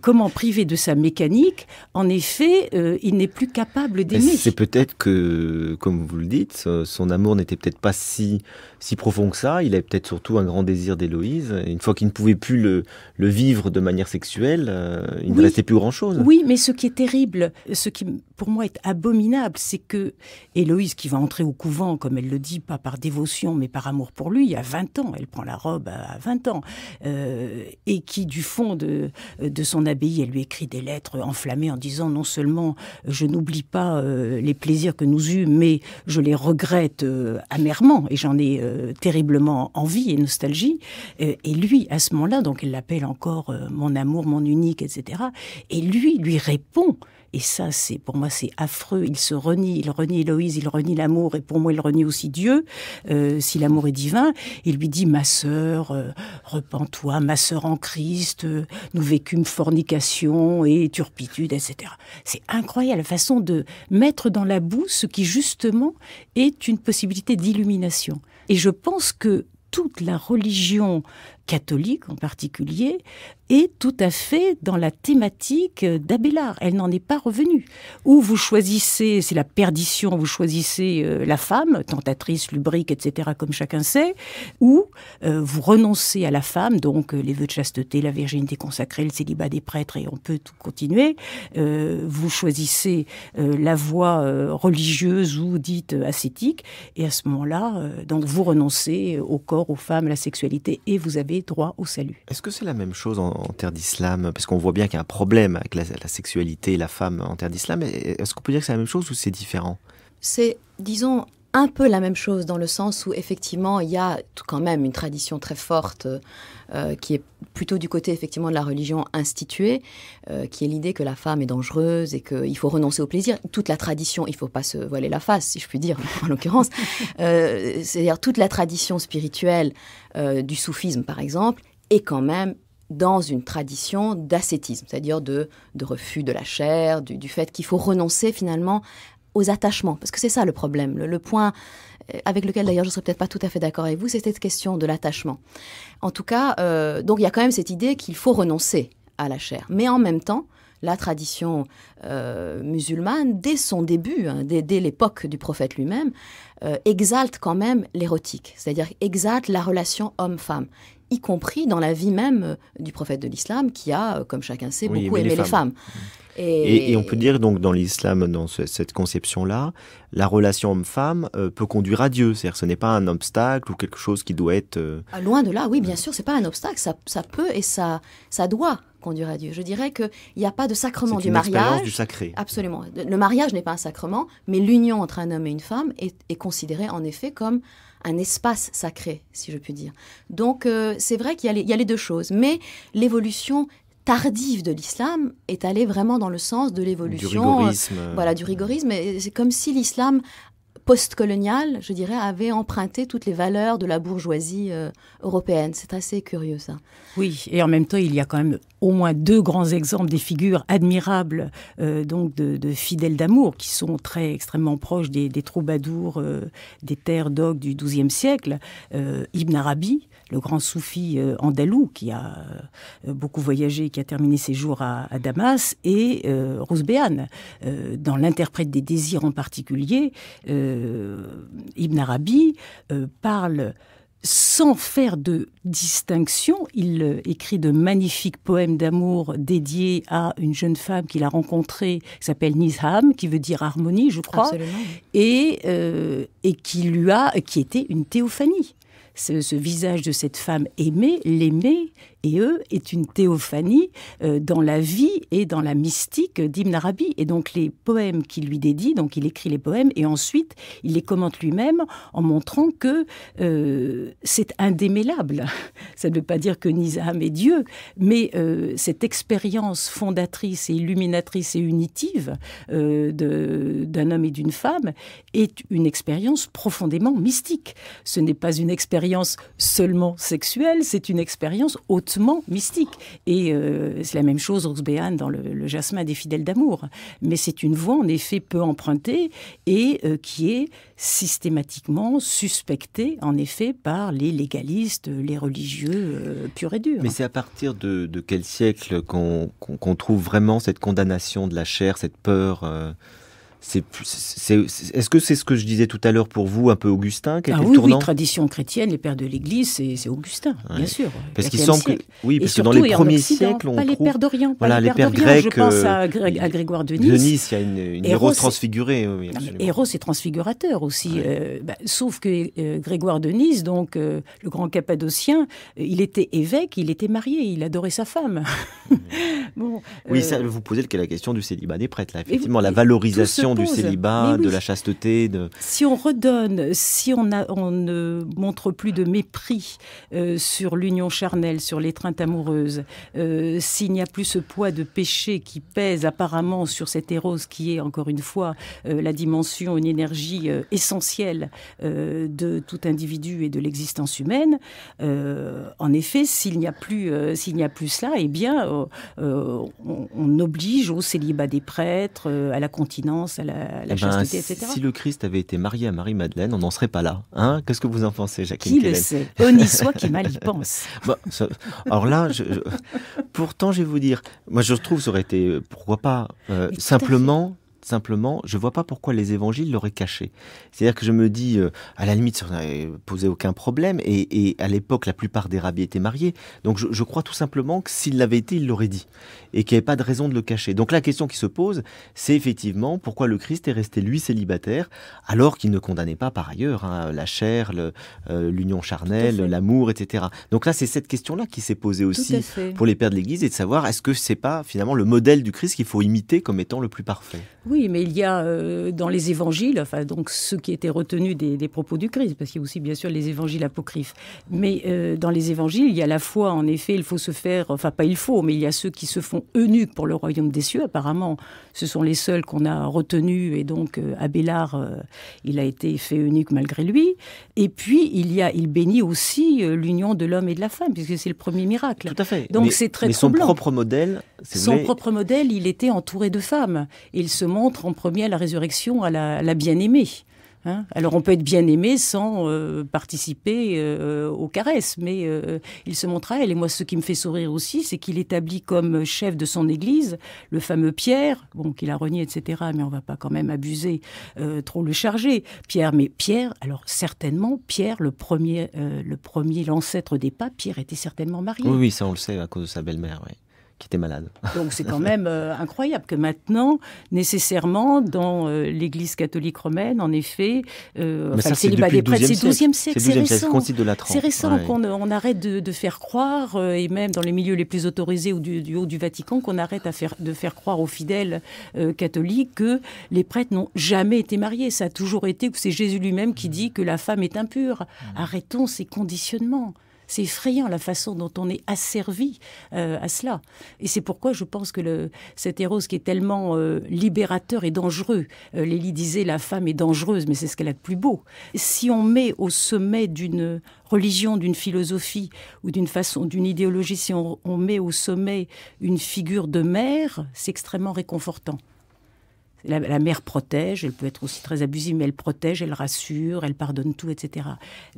comment privé de sa mécanique, en effet, il n'est plus capable d'aimer. C'est peut-être que comme vous le dites, euh, son amour n'était peut-être pas si si profond que ça. Il avait peut-être surtout un grand désir d'Héloïse. Une fois qu'il ne pouvait plus le, vivre de manière sexuelle, euh, il ne restait plus grand-chose. Oui, mais ce qui est terrible, ce qui pour moi est abominable, c'est que Héloïse, qui va entrer au couvent, comme elle le dit, pas par dévotion, mais par amour pour lui, il à 20 ans, elle prend la robe à 20 ans, euh, et qui, du fond de, de son abbaye, elle lui écrit des lettres enflammées en disant non seulement je n'oublie pas euh, les plaisirs que nous eûmes, mais je les regrette amèrement, et j'en ai euh, terriblement envie et nostalgie. Euh, et lui, à ce moment-là, donc elle l'appelle encore euh, mon amour, mon unique, etc. Et lui lui répond. Et ça, c'est pour moi, c'est affreux. Il se renie, il renie Héloïse, il renie l'amour, et pour moi, il renie aussi Dieu, si l'amour est divin. Il lui dit, ma sœur, repens-toi, ma sœur en Christ, nous vécûmes fornication et turpitude, etc. C'est incroyable la façon de mettre dans la boue ce qui justement est une possibilité d'illumination. Et je pense que toute la religion catholique en particulier est tout à fait dans la thématique d'Abélard. Elle n'en est pas revenue. Ou vous choisissez, c'est la perdition, vous choisissez euh, la femme, tentatrice, lubrique, etc., comme chacun sait, ou euh, vous renoncez à la femme, donc euh, les vœux de chasteté, la virginité consacrée, le célibat des prêtres, et on peut tout continuer. vous choisissez la voie religieuse ou dite ascétique, et à ce moment-là, donc vous renoncez au corps, aux femmes, à la sexualité, et vous avez droit au salut. Est-ce que c'est la même chose en, en terre d'islam Parce qu'on voit bien qu'il y a un problème avec la, sexualité et la femme en terre d'islam. Est-ce qu'on peut dire que c'est la même chose ou c'est différent C'est, disons, un peu la même chose dans le sens où effectivement il y a quand même une tradition très forte euh, euh, qui est plutôt du côté effectivement de la religion instituée, euh, qui est l'idée que la femme est dangereuse et qu'il faut renoncer au plaisir. Toute la tradition, il ne faut pas se voiler la face, si je puis dire en l'occurrence, c'est-à-dire toute la tradition spirituelle du soufisme par exemple, est quand même dans une tradition d'ascétisme, c'est-à-dire de, refus de la chair, du, fait qu'il faut renoncer finalement aux attachements, parce que c'est ça le problème, le, point euh, avec lequel d'ailleurs je ne serais peut-être pas tout à fait d'accord avec vous, c'est cette question de l'attachement. En tout cas, euh, donc il y a quand même cette idée qu'il faut renoncer à la chair, mais en même temps, la tradition euh, musulmane, dès son début, hein, dès, l'époque du prophète lui-même, exalte quand même l'érotique, c'est-à-dire exalte la relation homme-femme y compris dans la vie même euh, du prophète de l'islam qui a, euh, comme chacun sait, beaucoup aimé, les, femmes. Et, on peut dire donc dans l'islam, dans cette conception-là, la relation homme-femme euh, peut conduire à Dieu. C'est-à-dire ce n'est pas un obstacle ou quelque chose qui doit être... Ah, loin de là, oui, bien sûr, c'est pas un obstacle, ça, peut et ça, ça doit conduire à Dieu. Je dirais qu'il n'y a pas de sacrement du mariage. du sacré. Absolument. Le mariage n'est pas un sacrement, mais l'union entre un homme et une femme est considérée en effet comme un espace sacré, si je puis dire. Donc euh, c'est vrai qu'il y, a les deux choses, mais l'évolution tardive de l'islam est allée vraiment dans le sens de l'évolution, euh, voilà, du rigorisme. C'est comme si l'islam postcolonial, je dirais, avait emprunté toutes les valeurs de la bourgeoisie euh, européenne. C'est assez curieux ça. Oui, et en même temps, il y a quand même au moins deux grands exemples des figures admirables euh, donc de, fidèles d'amour qui sont très extrêmement proches des, troubadours euh, des terres d'Og du XIIe siècle. Euh, Ibn Arabi, le grand soufi andalou qui a beaucoup voyagé, qui a terminé ses jours à, Damas, et Rousbéane. dans l'interprète des désirs en particulier. Ibn Arabi parle sans faire de distinction, il euh, écrit de magnifiques poèmes d'amour dédiés à une jeune femme qu'il a rencontrée, qui s'appelle Nizam, qui veut dire harmonie, je crois, euh, et, qui lui a, qui était une théophanie. Ce, ce, visage de cette femme aimée, l'aimée, est une théophanie euh, dans la vie et dans la mystique d'Ibn Arabi. Et donc les poèmes qu'il lui dédie, donc il écrit les poèmes et ensuite il les commente lui-même en montrant que euh, c'est indémêlable. Ça ne veut pas dire que Nizam est Dieu, mais euh, cette expérience fondatrice et illuminatrice et unitive d'un homme et d'une femme est une expérience profondément mystique. Ce n'est pas une expérience seulement sexuelle, c'est une expérience haute mystique. Et euh, c'est la même chose, Roxbehan, dans le, jasmin des fidèles d'amour. Mais c'est une voie en effet, peu empruntée et euh, qui est systématiquement suspectée, en effet, par les légalistes, les religieux euh, purs et durs. Mais c'est à partir de, quel siècle qu'on trouve vraiment cette condamnation de la chair, cette peur c'est, est-ce que c'est ce que je disais tout à l'heure pour vous, un peu Augustin qui ah oui, oui, tradition chrétienne, les pères de l'Église, c'est Augustin, bien sûr. Parce qu'il semble que, oui, parce que dans les premiers siècles, on pas trouve... les pères d'Orient, voilà, pas les, pères, grecs. Je euh, pense à, Grégoire de Nice. De Nice, il y a une, Héros transfigurée. Héros et transfigurateur aussi, euh, bah, sauf que euh, Grégoire de Nice, donc le grand Cappadocien, il était évêque, il était marié, il adorait sa femme. bon, oui, ça, vous posez la question du célibat des prêtres, là, effectivement, la valorisation du célibat, de la chasteté. De... Si on redonne, si on, a, on ne montre plus de mépris euh, sur l'union charnelle, sur l'étreinte amoureuse, euh, s'il n'y a plus ce poids de péché qui pèse apparemment sur cette héros qui est, encore une fois, euh, la dimension, une énergie essentielle de tout individu et de l'existence humaine, en effet, s'il n'y a, plus, s'il n'y a plus cela, eh bien, on oblige au célibat des prêtres, à la continence, la, eh ben, etc. Si le Christ avait été marié à Marie-Madeleine, on n'en serait pas là. Hein. Qu'est-ce que vous en pensez, Jacqueline Qui le sait soit qui mal y pense. Bon, bah, alors là, pourtant, je vais vous dire, moi je trouve que ça aurait été, pourquoi pas, euh, simplement Simplement, je vois pas pourquoi les évangiles l'auraient caché. C'est-à-dire que je me dis, euh, à la limite, ça n'aurait posé aucun problème. Et, à l'époque, la plupart des rabbis étaient mariés. Donc je, crois tout simplement que s'il l'avait été, il l'aurait dit. Et qu'il n'y avait pas de raison de le cacher. Donc la question qui se pose, c'est effectivement pourquoi le Christ est resté, lui, célibataire, alors qu'il ne condamnait pas par ailleurs hein, la chair, euh, l'union charnelle, l'amour, etc. Donc là, c'est cette question-là qui s'est posée aussi pour les pères de l'Église et de savoir est-ce que ce n'est pas finalement le modèle du Christ qu'il faut imiter comme étant le plus parfait. Oui mais il y a euh, dans les évangiles, enfin, donc ce qui étaient retenus des, propos du Christ, parce qu'il y a aussi bien sûr les évangiles apocryphes. Mais euh, dans les évangiles, il y a la foi, en effet, il faut se faire, enfin pas il faut, mais il y a ceux qui se font eunuques pour le royaume des cieux, apparemment. Ce sont les seuls qu'on a retenus, et donc euh, Abélard, euh, il a été fait eunuque malgré lui. Et puis, il, y a, il bénit aussi l'union de l'homme et de la femme, puisque c'est le premier miracle. Tout à fait. Donc c'est très Mais son propre modèle, Son propre modèle, il était entouré de femmes. Il se montre entre en premier à la résurrection, à la, bien-aimée. Hein. Alors on peut être bien-aimé sans euh, participer euh, aux caresses, mais euh, il se montre à elle. Et moi, ce qui me fait sourire aussi, c'est qu'il établit comme chef de son église le fameux Pierre, bon, qu'il a renié, etc., mais on va pas quand même abuser, trop le charger. Pierre, mais Pierre, alors certainement, Pierre, le premier, le premier, l'ancêtre des papes, Pierre était certainement marié. Oui, oui, ça on le sait à cause de sa belle-mère, oui qui était malade. Donc c'est quand même euh, incroyable que maintenant, nécessairement, dans euh, l'Église catholique romaine, en effet, C'est le c'est 12e siècle, c'est récent. C'est récent qu'on on arrête de, faire croire, euh, et même dans les milieux les plus autorisés ou du, haut du Vatican, qu'on arrête de faire croire aux fidèles catholiques que les prêtres n'ont jamais été mariés. Ça a toujours été c'est Jésus lui-même qui dit que la femme est impure. Mmh. Arrêtons ces conditionnements. C'est effrayant la façon dont on est asservi euh, à cela. Et c'est pourquoi je pense que le, cet héros qui est tellement euh, libérateur et dangereux, Lélie euh, disait la femme est dangereuse, mais c'est ce qu'elle a de plus beau. Si on met au sommet d'une religion, d'une philosophie ou d'une façon, d'une idéologie, si on met au sommet une figure de mère, c'est extrêmement réconfortant. La, mère protège, elle peut être aussi très abusive, mais elle protège, elle rassure, elle pardonne tout, etc.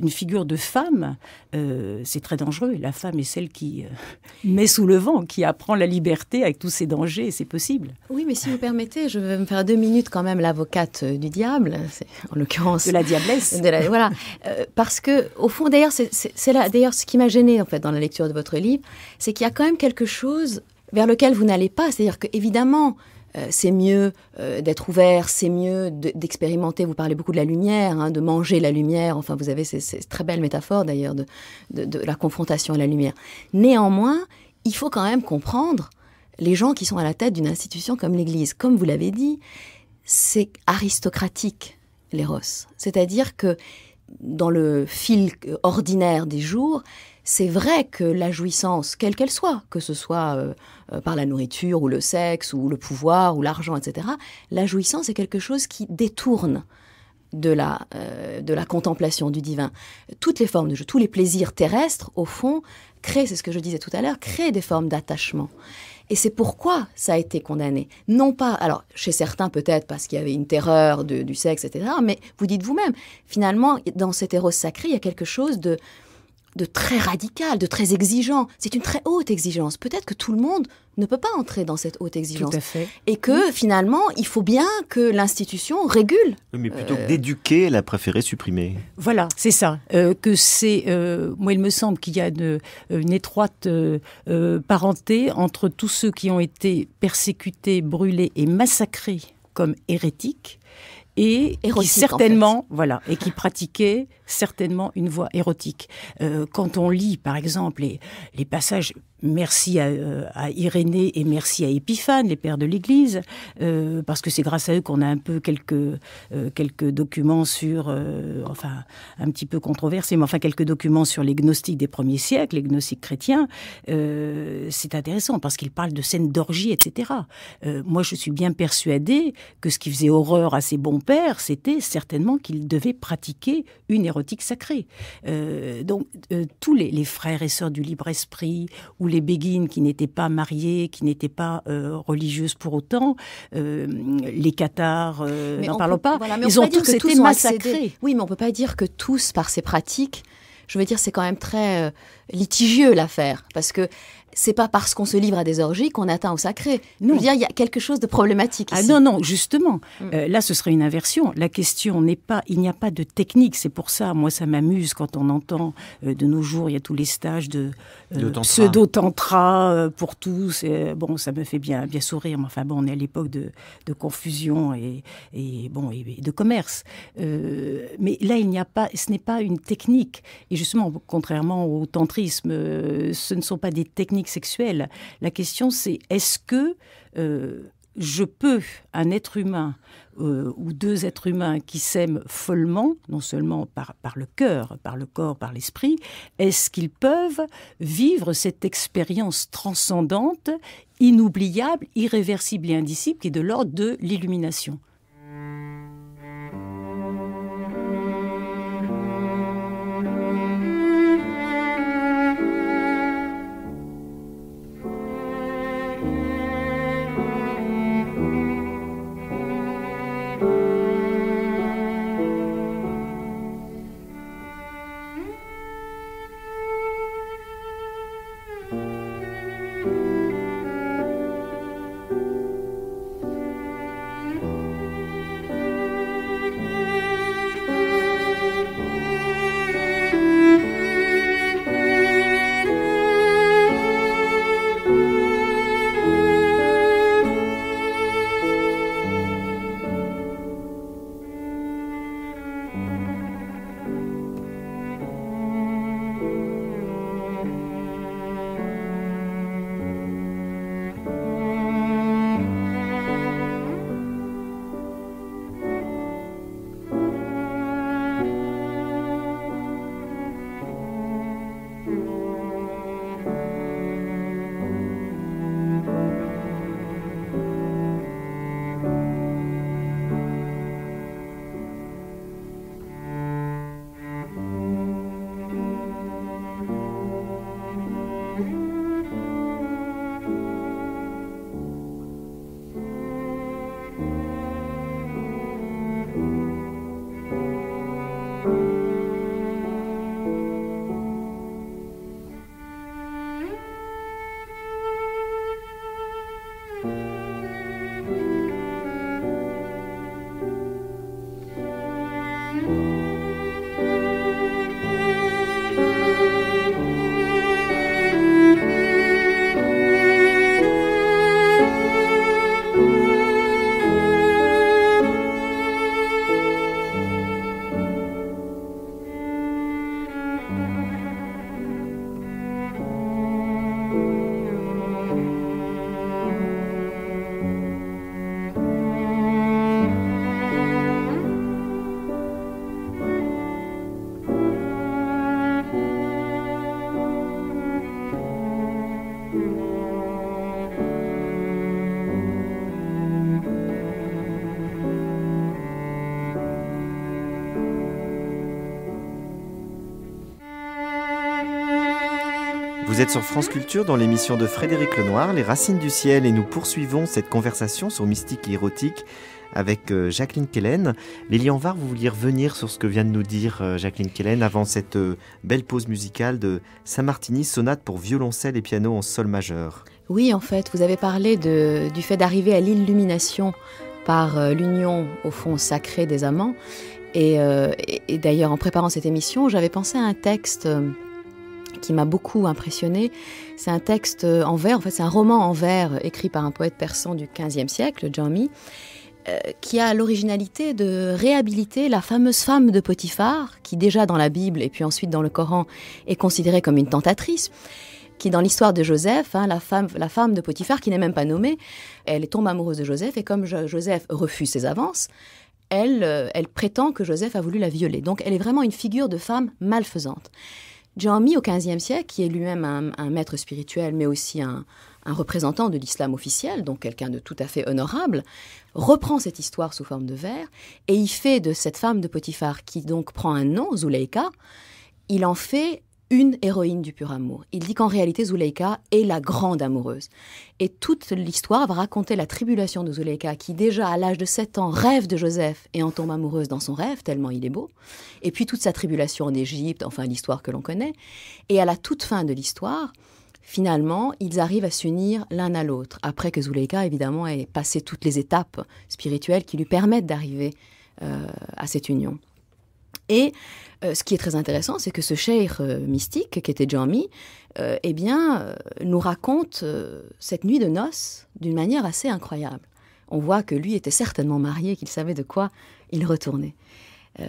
Une figure de femme, euh, c'est très dangereux. La femme est celle qui euh, met sous le vent, qui apprend la liberté avec tous ses dangers, c'est possible. Oui, mais si vous permettez, je vais me faire deux minutes quand même l'avocate euh, du diable, en l'occurrence. De la diablesse. voilà. parce que, au fond, d'ailleurs, c'est là, d'ailleurs, ce qui m'a gênée, en fait, dans la lecture de votre livre, c'est qu'il y a quand même quelque chose vers lequel vous n'allez pas. C'est-à-dire que, évidemment, euh, c'est mieux euh, d'être ouvert, c'est mieux d'expérimenter. Vous parlez beaucoup de la lumière, hein, de manger la lumière. Enfin, vous avez ces, très belles métaphores d'ailleurs de, de, la confrontation à la lumière. Néanmoins, il faut quand même comprendre les gens qui sont à la tête d'une institution comme l'Église. Comme vous l'avez dit, c'est aristocratique, l'éros. C'est-à-dire que dans le fil ordinaire des jours, c'est vrai que la jouissance, quelle qu'elle soit, que ce soit euh, euh, par la nourriture ou le sexe ou le pouvoir ou l'argent, etc., la jouissance est quelque chose qui détourne de la, euh, de la contemplation du divin. Toutes les formes de jeu, tous les plaisirs terrestres, au fond, créent, c'est ce que je disais tout à l'heure, créent des formes d'attachement. Et c'est pourquoi ça a été condamné. Non pas, alors chez certains peut-être parce qu'il y avait une terreur du sexe, etc., mais vous dites vous-même, finalement, dans cet héros sacré, il y a quelque chose de, de très radical, de très exigeant. C'est une très haute exigence. Peut-être que tout le monde ne peut pas entrer dans cette haute exigence. Et que finalement, il faut bien que l'institution régule. mais plutôt euh, que d'éduquer, elle a préféré supprimer. Voilà, c'est ça. Euh, que c'est, euh, moi, il me semble qu'il y a une, étroite parenté entre tous ceux qui ont été persécutés, brûlés et massacrés comme hérétiques et qui certainement, voilà, et qui pratiquaient certainement une voix érotique. Euh, quand on lit, par exemple, les, passages merci euh, à, Irénée et merci à Épiphane, les pères de l'Église, euh, parce que c'est grâce à eux qu'on a un peu quelques, quelques documents sur, enfin, un petit peu controversés, mais enfin quelques documents sur les gnostiques des premiers siècles, les gnostiques chrétiens. c'est intéressant parce qu'ils parlent de scènes d'orgie, etc. moi, je suis bien persuadée que ce qui faisait horreur à ces bons pères, c'était certainement qu'ils devaient pratiquer une érotique sacrée. Euh, donc euh, tous les, frères et sœurs du libre esprit ou les béguines qui n'étaient pas mariées, qui n'étaient pas euh, religieuses pour autant, les cathares, n'en parlons pas, ils ont tous été massacrés. Oui, mais on peut pas dire que tous, par ces pratiques, je veux dire, c'est quand même très litigieux l'affaire, parce que c'est pas parce qu'on se livre à des orgies qu'on atteint au sacré. Non. il y a quelque chose de problématique ah ici. non, non, justement. Mm. Euh, là, ce serait une inversion. La question n'est pas, il n'y a pas de technique. C'est pour ça, moi, ça m'amuse quand on entend euh, de nos jours, il y a tous les stages de, euh, pseudo-tantra pour tous. bon, ça me fait bien, bien sourire. Mais enfin, bon, on est à l'époque de, de, confusion et, et bon, et, de commerce. mais là, il n'y a pas, ce n'est pas une technique. Et justement, contrairement au tantrisme, ce ne sont pas des techniques la question, c'est est-ce que euh, je peux, un être humain euh, ou deux êtres humains qui s'aiment follement, non seulement par, par le cœur, par le corps, par l'esprit, est-ce qu'ils peuvent vivre cette expérience transcendante, inoubliable, irréversible et indicible qui est de l'ordre de l'illumination Vous êtes sur France Culture dans l'émission de Frédéric Lenoir, Les Racines du Ciel, et nous poursuivons cette conversation sur mystique et érotique avec euh, Jacqueline Kellen. Lélie Var, vous vouliez revenir sur ce que vient de nous dire euh, Jacqueline Kellen avant cette euh, belle pause musicale de Saint-Martini, sonate pour violoncelle et piano en sol majeur. Oui, en fait, vous avez parlé de, du fait d'arriver à l'illumination par l'union au fond sacré des amants. et d'ailleurs, en préparant cette émission, j'avais pensé à un texte qui m'a beaucoup impressionnée, C'est un texte euh, en vers, en fait c'est un roman en vers euh, écrit par un poète persan du XVe siècle, Jami, euh, qui a l'originalité de réhabiliter la fameuse femme de Potiphar, qui déjà dans la Bible et puis ensuite dans le Coran est considérée comme une tentatrice qui dans l'histoire de Joseph, hein, la, femme, de Potiphar, qui n'est même pas nommée, elle tombe amoureuse de Joseph et comme Joseph refuse ses avances, elle prétend que Joseph a voulu la violer. Donc elle est vraiment une figure de femme malfaisante. Jami, au XVe siècle, qui est lui-même un, maître spirituel, mais aussi un, un représentant de l'islam officiel, donc quelqu'un de tout à fait honorable, reprend cette histoire sous forme de vers et il fait de cette femme de Potiphar, qui donc prend un nom, Zuleika, il en fait une héroïne du pur amour. Il dit qu'en réalité, Zuleika est la grande amoureuse. Et toute l'histoire va raconter la tribulation de Zuleika, qui déjà à l'âge de 7 ans rêve de Joseph et en tombe amoureuse dans son rêve, tellement il est beau. Et puis toute sa tribulation en Égypte, enfin l'histoire que l'on connaît. Et à la toute fin de l'histoire, finalement, ils arrivent à s'unir l'un à l'autre, après que Zuleika, évidemment, ait passé toutes les étapes spirituelles qui lui permettent d'arriver euh, à cette union. Et euh, ce qui est très intéressant, c'est que ce cheikh euh, mystique, qui était Jean-Mi, euh, eh bien, nous raconte cette nuit de noces d'une manière assez incroyable. On voit que lui était certainement marié, qu'il savait de quoi il retournait.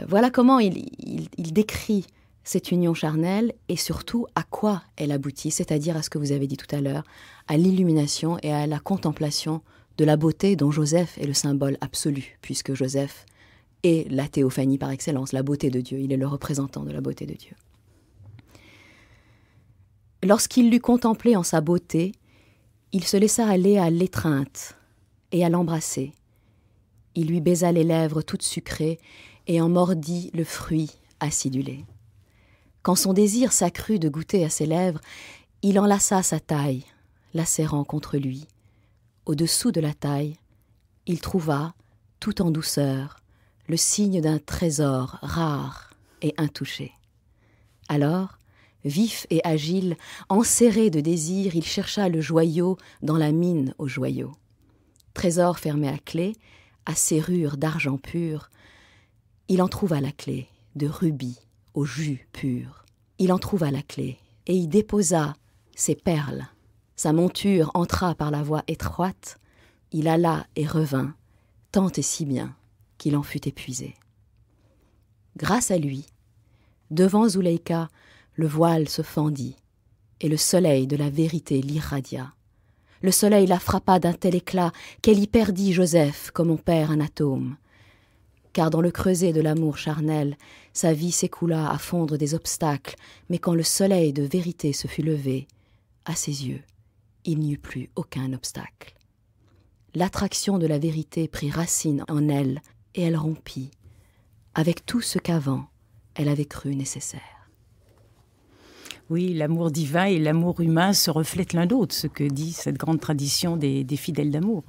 voilà comment il, décrit cette union charnelle et surtout à quoi elle aboutit, c'est-à-dire à ce que vous avez dit tout à l'heure, à l'illumination et à la contemplation de la beauté dont Joseph est le symbole absolu, puisque Joseph et la théophanie par excellence, la beauté de Dieu. Il est le représentant de la beauté de Dieu. Lorsqu'il l'eut contemplé en sa beauté, il se laissa aller à l'étreinte et à l'embrasser. Il lui baisa les lèvres toutes sucrées et en mordit le fruit acidulé. Quand son désir s'accrut de goûter à ses lèvres, il enlaça sa taille, la serrant contre lui. Au-dessous de la taille, il trouva, tout en douceur, le signe d'un trésor rare et intouché. Alors, vif et agile, enserré de désir, il chercha le joyau dans la mine au joyau. Trésor fermé à clé, à serrure d'argent pur, il en trouva la clé, de rubis au jus pur. Il en trouva la clé, et y déposa ses perles. Sa monture entra par la voie étroite, il alla et revint, tant et si bien qu'il en fut épuisé. Grâce à lui, devant Zuleika, le voile se fendit, et le soleil de la vérité l'irradia. Le soleil la frappa d'un tel éclat qu'elle y perdit Joseph comme on perd un atome. Car dans le creuset de l'amour charnel, sa vie s'écoula à fondre des obstacles, mais quand le soleil de vérité se fut levé, à ses yeux, il n'y eut plus aucun obstacle. L'attraction de la vérité prit racine en elle, et elle rompit, avec tout ce qu'avant elle avait cru nécessaire. Oui, l'amour divin et l'amour humain se reflètent l'un d'autre ce que dit cette grande tradition des, fidèles d'amour.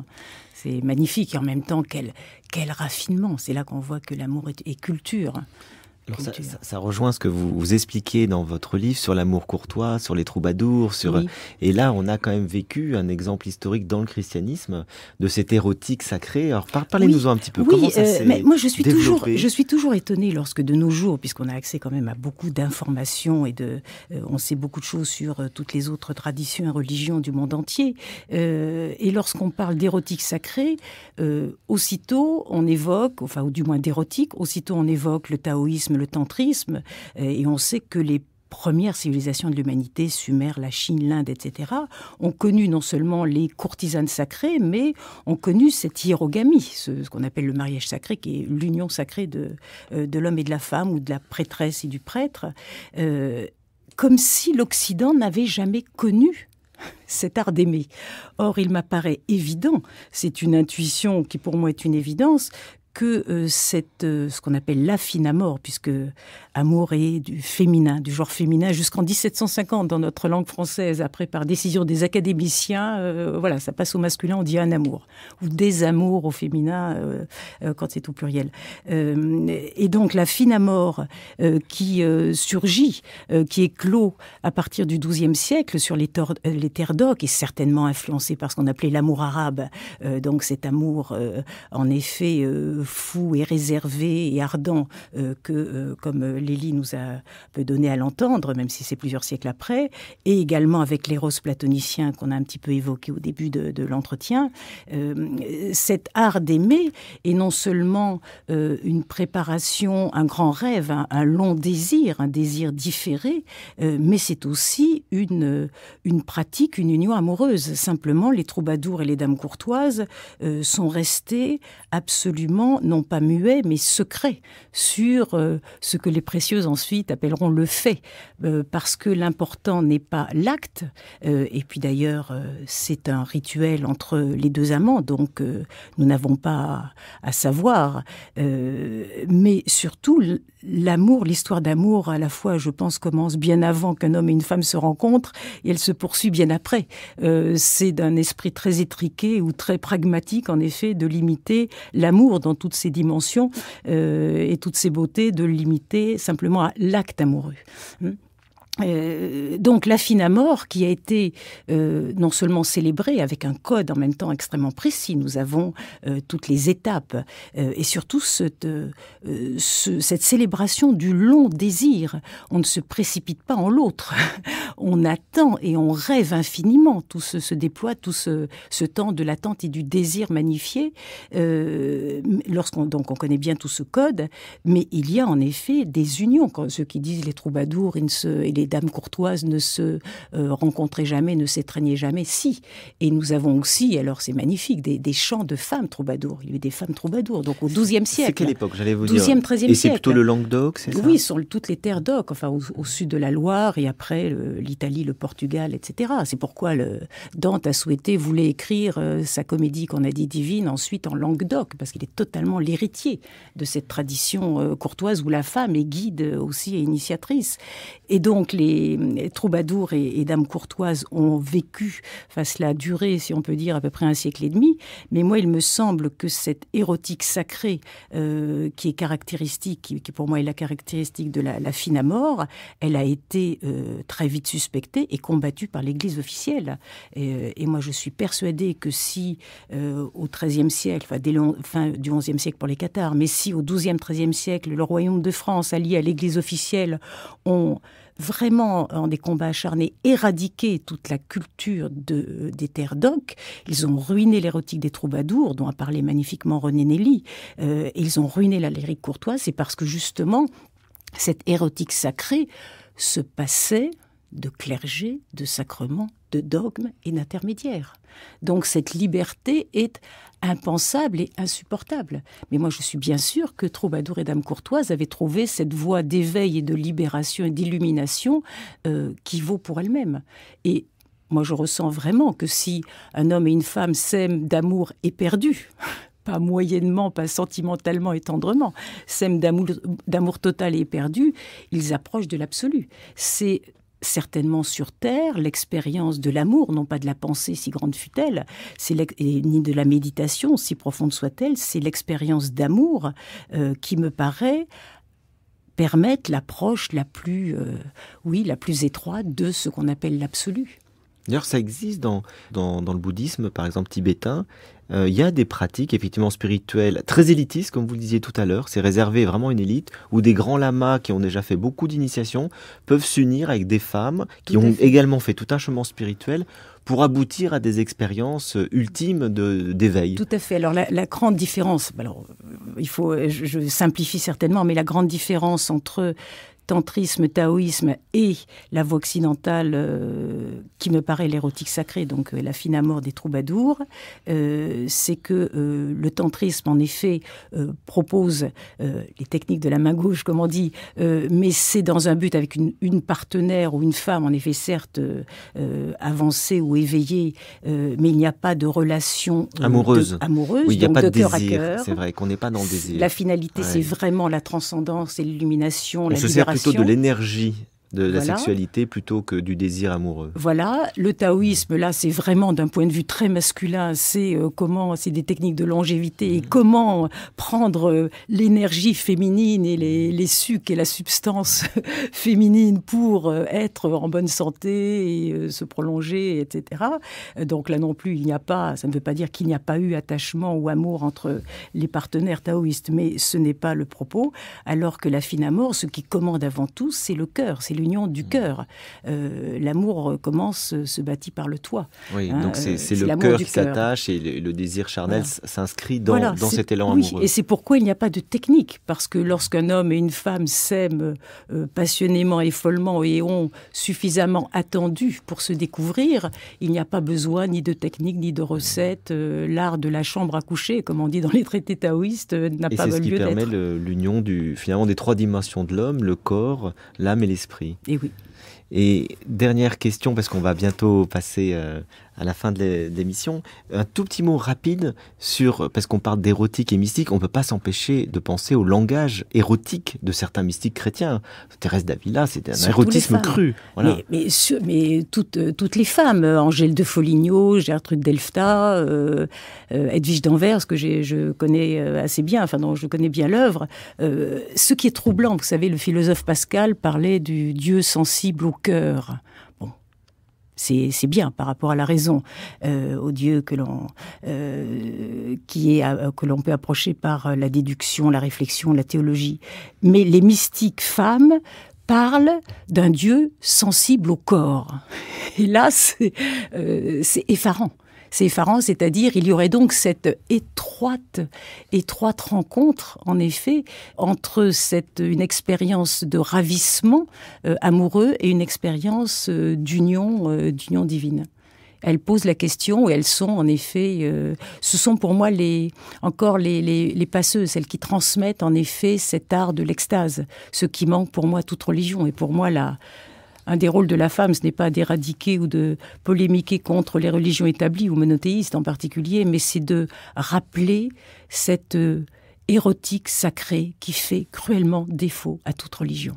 C'est magnifique et en même temps, quel, raffinement. C'est là qu'on voit que l'amour est culture ça, rejoint ce que vous, vous, expliquez dans votre livre sur l'amour courtois, sur les troubadours, sur euh, et là on a quand même vécu un exemple historique dans le christianisme de cette érotique sacré. Alors parlez-nous un petit peu. comment ça euh, mais moi je suis toujours je suis toujours étonnée lorsque de nos jours, puisqu'on a accès quand même à beaucoup d'informations et de euh, on sait beaucoup de choses sur toutes les autres traditions et religions du monde entier, et lorsqu'on parle d'érotique sacrée, aussitôt on évoque, enfin ou du moins d'érotique, aussitôt on évoque le taoïsme le tantrisme, euh, et on sait que les premières civilisations de l'humanité, Sumer, la Chine, l'Inde, etc., ont connu non seulement les courtisanes sacrées, mais ont connu cette hiérogamie, ce, qu'on appelle le mariage sacré, qui est l'union sacrée de, euh, de l'homme et de la femme, ou de la prêtresse et du prêtre, euh, comme si l'Occident n'avait jamais connu cet art d'aimer. Or, il m'apparaît évident, c'est une intuition qui pour moi est une évidence, que euh, cette, euh, ce qu'on appelle amour, puisque amour est du féminin, du genre féminin, jusqu'en 1750 dans notre langue française, après par décision des académiciens, euh, voilà, ça passe au masculin, on dit un amour, ou des amours au féminin quand c'est au pluriel. et donc la amour qui surgit, qui éclot à partir du XIIe siècle sur les, les terres d'oc, est certainement influencé par ce qu'on appelait l'amour arabe, donc cet amour en effet fou et réservé et ardent euh, que, euh, comme euh, Lélie nous a peu donné à l'entendre, même si c'est plusieurs siècles après, et également avec l'éros platonicien qu'on a un petit peu évoqué au début de, l'entretien, cet art d'aimer est non seulement une préparation, un grand rêve, un, un, long désir, un désir différé, mais c'est aussi une, une pratique, une union amoureuse. Simplement, les troubadours et les dames courtoises sont restés absolument non pas muet, mais secret sur euh, ce que les précieuses ensuite appelleront le fait, euh, parce que l'important n'est pas l'acte, euh, et puis d'ailleurs, c'est un rituel entre les deux amants, donc nous n'avons pas à, à savoir, mais surtout, l'amour, l'histoire d'amour, à la fois, je pense, commence bien avant qu'un homme et une femme se rencontrent, et elle se poursuit bien après. c'est d'un esprit très étriqué ou très pragmatique, en effet, de limiter l'amour dont toutes ses dimensions euh, et toutes ses beautés de limiter simplement à l'acte amoureux. Hein. Euh, fine donc mort qui a été euh, non seulement célébré avec un code en même temps extrêmement précis, nous avons euh, toutes les étapes et surtout cette, ce, cette célébration du long désir. On ne se précipite pas en l'autre, on attend et on rêve infiniment. Tout se déploie, tout ce, temps de l'attente et du désir magnifié. Lorsqu'on donc on connaît bien tout ce code, mais il y a en effet des unions. Quand ceux qui disent les troubadours, et les les dames courtoises ne se euh, rencontraient jamais, ne s'étreignaient jamais. Si. Et nous avons aussi, alors c'est magnifique, des, chants de femmes troubadours. Il y a eu des femmes troubadours, donc au XIIe siècle. C'est quelle époque, j'allais vous 12e, dire siècle. Et c'est plutôt le Languedoc, c'est ça Oui, sur toutes les terres d'Oc, enfin au, sud de la Loire et après l'Italie, le Portugal, etc. C'est pourquoi Dante a souhaité, voulait écrire euh, sa comédie qu'on a dit divine ensuite en Languedoc, parce qu'il est totalement l'héritier de cette tradition euh, courtoise où la femme est guide aussi et initiatrice. Et donc, les troubadours et, dames courtoises ont vécu, enfin cela a duré, si on peut dire, à peu près un siècle et demi, mais moi il me semble que cette érotique sacrée euh, qui est caractéristique, qui, pour moi est la caractéristique de la, fine à elle a été euh, très vite suspectée et combattue par l'Église officielle. Et, euh, moi je suis persuadée que si au XIIIe siècle, enfin dès le fin du XIe siècle pour les cathares, mais si au XIIe, XIIIe siècle, le royaume de France allié à l'Église officielle ont vraiment, en des combats acharnés, éradiquer toute la culture des terres d'oc. Ils ont ruiné l'érotique des troubadours, dont a parlé magnifiquement René Nelly. Euh, ils ont ruiné la lyrique courtoise. C'est parce que, justement, cette érotique sacrée se passait de clergé, de sacrement de dogme et d'intermédiaire. Donc cette liberté est impensable et insupportable. Mais moi je suis bien sûr que Troubadour et Dame Courtoise avaient trouvé cette voie d'éveil et de libération et d'illumination euh, qui vaut pour elle-même. Et moi je ressens vraiment que si un homme et une femme s'aiment d'amour éperdu, pas moyennement, pas sentimentalement et tendrement, s'aiment d'amour total et éperdu, ils approchent de l'absolu. C'est certainement sur Terre l'expérience de l'amour, non pas de la pensée si grande fut-elle, ni de la méditation si profonde soit-elle, c'est l'expérience d'amour euh, qui me paraît permettre l'approche la plus, euh, oui, la plus étroite de ce qu'on appelle l'absolu. D'ailleurs, ça existe dans, dans, dans, le bouddhisme, par exemple tibétain, il euh, y a des pratiques effectivement spirituelles très élitistes, comme vous le disiez tout à l'heure, c'est réservé vraiment à une élite, où des grands lamas qui ont déjà fait beaucoup d'initiations peuvent s'unir avec des femmes qui ont également fait tout un chemin spirituel pour aboutir à des expériences ultimes d'éveil. Tout à fait. Alors la, grande différence, bah, alors, il faut, je simplifie certainement, mais la grande différence entre tantrisme, taoïsme et la voie occidentale euh, qui me paraît l'érotique sacrée, donc euh, la fine amour des troubadours, euh, c'est que le tantrisme, en effet, propose les techniques de la main gauche, comme on dit, mais c'est dans un but avec une, partenaire ou une femme, en effet, certes avancée ou éveillée, mais il n'y a pas de relation amoureuse. amoureuse, il a pas de, cœur à cœur. C'est vrai qu'on n'est pas dans La finalité, c'est vraiment la transcendance et l'illumination, la libération plutôt de l'énergie de la sexualité plutôt que du désir amoureux. Voilà, le taoïsme, là, c'est vraiment d'un point de vue très masculin, c'est euh, comment, c'est des techniques de longévité et mmh. comment prendre euh, l'énergie féminine et les, mmh. les sucs et la substance féminine pour euh, être en bonne santé et se prolonger, etc. Donc là non plus, il n'y a pas, ça ne veut pas dire qu'il n'y a pas eu attachement ou amour entre les partenaires taoïstes, mais ce n'est pas le propos, alors que la fine amour, ce qui commande avant tout, c'est le cœur, c'est l'union du mmh. cœur. Euh, l'amour commence, euh, se bâtit par le toit. Oui, hein, donc c'est, euh, le cœur qui s'attache et le, désir charnel s'inscrit dans, dans cet élan oui, Et c'est pourquoi il n'y a pas de technique, parce que lorsqu'un homme et une femme s'aiment passionnément et follement et ont suffisamment attendu pour se découvrir, il n'y a pas besoin ni de technique, ni de recette. l'art de la chambre à coucher, comme on dit dans les traités taoïstes, n'a pas lieu d'être. C'est ce qui permet l'union du, finalement des trois dimensions de l'homme, le corps, l'âme et l'esprit. Et oui. Et dernière question, parce qu'on va bientôt passer euh, à la fin de l'émission. Un tout petit mot rapide sur, parce qu'on parle d'érotique et mystique, on ne peut pas s'empêcher de penser au langage érotique de certains mystiques chrétiens. Thérèse d'Avila, c'est un érotisme cru. Mais, euh, toutes, les femmes, euh, Angèle de Foligno, Gertrude Delfta, euh, Edwige d'Anvers, que je connais assez bien, enfin non, je connais bien l'œuvre. ce qui est troublant, vous savez, le philosophe Pascal parlait du Dieu sensible au cœur c'est bien par rapport à la raison, euh, au Dieu que l'on euh, qui est euh, que l'on peut approcher par euh, la déduction, la réflexion, la théologie. Mais les mystiques femmes parlent d'un Dieu sensible au corps. Et là, c'est euh, effarant c'est effarant, c'est-à-dire il y aurait donc cette étroite, étroite rencontre, en effet, entre cette, une expérience de ravissement euh, amoureux et une expérience euh, d'union, euh, d'union divine elles posent la question et elles sont en effet, ce sont pour moi les, encore les, les, les, passeuses, celles qui transmettent en effet cet art de l'extase, ce qui manque pour moi toute religion. Et pour moi, la, un des rôles de la femme, ce n'est pas d'éradiquer ou de polémiquer contre les religions établies ou monothéistes en particulier, mais c'est de rappeler cette euh, érotique sacrée qui fait cruellement défaut à toute religion.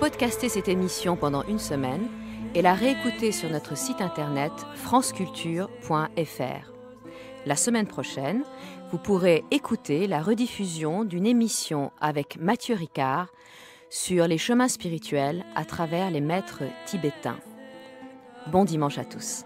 podcaster cette émission pendant une semaine et la réécouter sur notre site internet franceculture.fr. La semaine prochaine, vous pourrez écouter la rediffusion d'une émission avec Mathieu Ricard sur les chemins spirituels à travers les maîtres tibétains. Bon dimanche à tous.